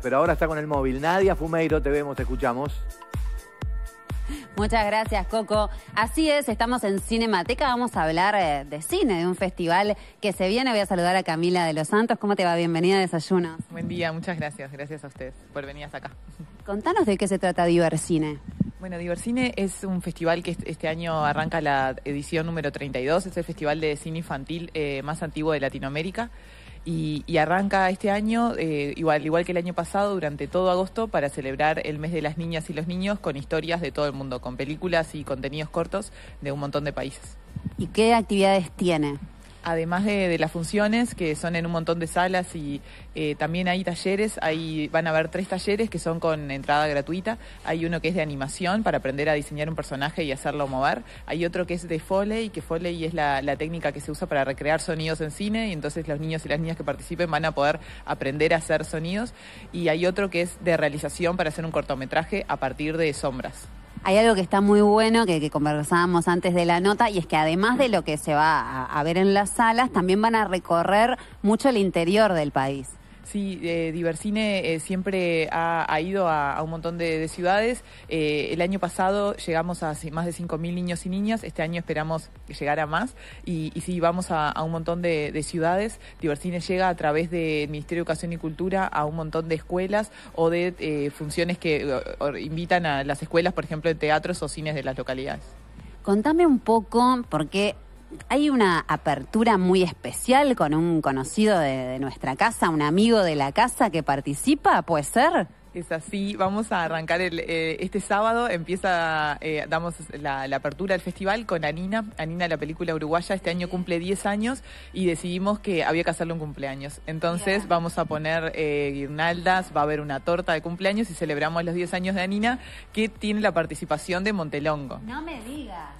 Pero ahora está con el móvil. Nadia Fumeiro, te vemos, te escuchamos. Muchas gracias, Coco. Así es, estamos en Cinemateca. Vamos a hablar eh, de cine, de un festival que se viene. Voy a saludar a Camila de los Santos. ¿Cómo te va? Bienvenida a Desayuno. Buen día, muchas gracias. Gracias a ustedes por venir hasta acá. Contanos de qué se trata Divercine. Bueno, Divercine es un festival que este año arranca la edición número 32. Es el festival de cine infantil eh, más antiguo de Latinoamérica. Y, arranca este año, eh, igual, igual que el año pasado, durante todo agosto, para celebrar el mes de las niñas y los niños con historias de todo el mundo, con películas y contenidos cortos de un montón de países. ¿Y qué actividades tiene? además de, las funciones, que son en un montón de salas y eh, también hay talleres, ahí van a haber tres talleres que son con entrada gratuita. Hay uno que es de animación para aprender a diseñar un personaje y hacerlo mover. Hay otro que es de Foley, que Foley es la técnica que se usa para recrear sonidos en cine y entonces los niños y las niñas que participen van a poder aprender a hacer sonidos. Y hay otro que es de realización para hacer un cortometraje a partir de sombras. Hay algo que está muy bueno, que, conversábamos antes de la nota, y es que además de lo que se va a ver en las salas, también van a recorrer mucho el interior del país. Sí, eh, Diversine eh, siempre ha, ido a, un montón de, ciudades. Eh, el año pasado llegamos a más de 5.000 niños y niñas. Este año esperamos llegar a más. Y, si sí, vamos a, un montón de, ciudades. Diversine llega a través del Ministerio de Educación y Cultura a un montón de escuelas o de funciones que invitan a las escuelas, por ejemplo, de teatros o cines de las localidades. Contame un poco, por qué hay una apertura muy especial con un conocido de, nuestra casa, un amigo de la casa que participa, ¿puede ser? Es así, vamos a arrancar el, eh, este sábado, empieza, eh, damos la, apertura del festival con Anina, Anina la película uruguaya, este año cumple 10 años y decidimos que había que hacerle un cumpleaños. Entonces vamos a poner eh, guirnaldas, va a haber una torta de cumpleaños y celebramos los 10 años de Anina que tiene la participación de Montelongo. No me digas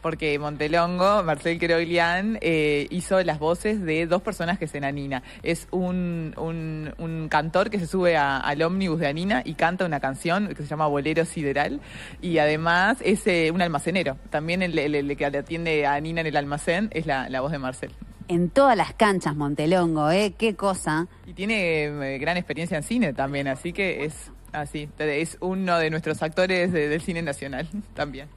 porque Montelongo, Marcel Queroglián, eh, hizo las voces de dos personas que es en Anina. Es un, un, cantor que se sube al ómnibus de Anina y canta una canción que se llama Bolero Sideral. Y además es eh, un almacenero. También el, que atiende a Anina en el almacén es la, voz de Marcel en todas las canchas Montelongo, ¿eh? Qué cosa. Y tiene eh, gran experiencia en cine también, así que es así, es uno de nuestros actores del cine nacional también.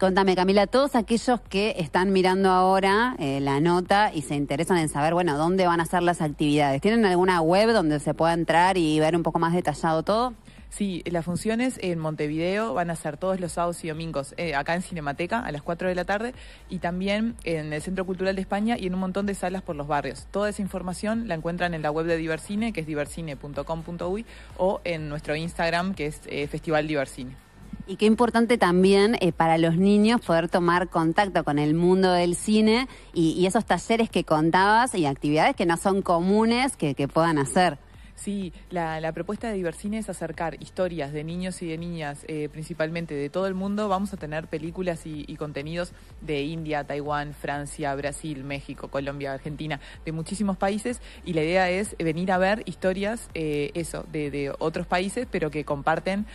Contame, Camila, todos aquellos que están mirando ahora eh, la nota y se interesan en saber, bueno, dónde van a ser las actividades. ¿Tienen alguna web donde se pueda entrar y ver un poco más detallado todo? Sí, las funciones en Montevideo van a ser todos los sábados y domingos, eh, acá en Cinemateca a las 4 de la tarde y también en el Centro Cultural de España y en un montón de salas por los barrios. Toda esa información la encuentran en la web de Diversine, que es diversine.com.uy, o en nuestro Instagram, que es eh, Festival Diversine. Y qué importante también eh, para los niños poder tomar contacto con el mundo del cine y, esos talleres que contabas y actividades que no son comunes que, puedan hacer. Sí, la, propuesta de Diversine es acercar historias de niños y de niñas, eh, principalmente de todo el mundo. Vamos a tener películas y, contenidos de India, Taiwán, Francia, Brasil, México, Colombia, Argentina, de muchísimos países. Y la idea es venir a ver historias, eh, eso, de, otros países, pero que comparten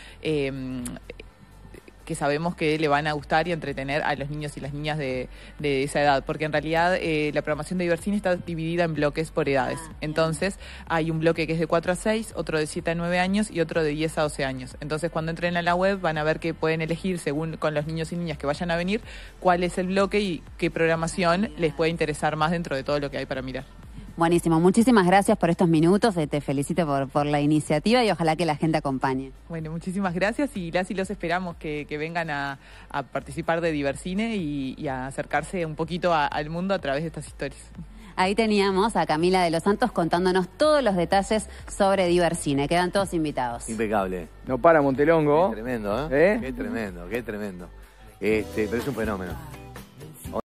que sabemos que le van a gustar y entretener a los niños y las niñas de, esa edad, porque en realidad eh, la programación de Ibercine está dividida en bloques por edades. Ah, Entonces hay un bloque que es de 4 a 6, otro de 7 a 9 años y otro de 10 a 12 años. Entonces cuando entren a la web van a ver que pueden elegir según con los niños y niñas que vayan a venir cuál es el bloque y qué programación les puede interesar más dentro de todo lo que hay para mirar. Buenísimo, muchísimas gracias por estos minutos, eh, te felicito por, por la iniciativa y ojalá que la gente acompañe. Bueno, muchísimas gracias y las y los esperamos que, vengan a, participar de Divercine y, a acercarse un poquito al mundo a través de estas historias. Ahí teníamos a Camila de los Santos contándonos todos los detalles sobre Divercine. Quedan todos invitados. Impecable. No para Montelongo. tremendo, ¿eh? ¿eh? Qué tremendo, qué tremendo. Este, pero es un fenómeno.